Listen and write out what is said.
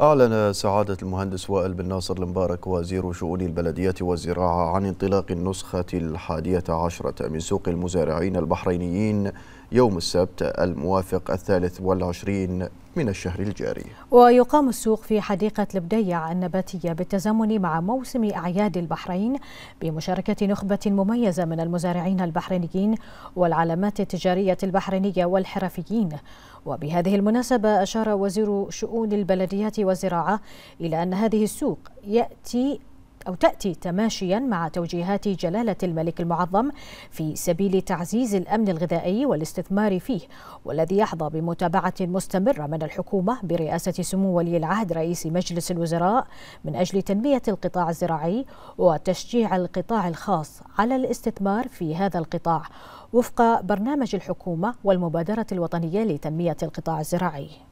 أعلن سعادة المهندس وائل بن ناصر المبارك وزير شؤون البلدية والزراعة عن انطلاق النسخة الحادية عشرة من سوق المزارعين البحرينيين يوم السبت الموافق الثالث والعشرين من الشهر الجاري ويقام السوق في حديقة البديع النباتية بالتزامن مع موسم أعياد البحرين بمشاركة نخبة مميزة من المزارعين البحرينيين والعلامات التجارية البحرينية والحرفيين وبهذه المناسبة أشار وزير شؤون البلديات والزراعة إلى أن هذه السوق يأتي أو تأتي تماشيا مع توجيهات جلالة الملك المعظم في سبيل تعزيز الأمن الغذائي والاستثمار فيه والذي يحظى بمتابعة مستمرة من الحكومة برئاسة سمو ولي العهد رئيس مجلس الوزراء من أجل تنمية القطاع الزراعي وتشجيع القطاع الخاص على الاستثمار في هذا القطاع وفق برنامج الحكومة والمبادرة الوطنية لتنمية القطاع الزراعي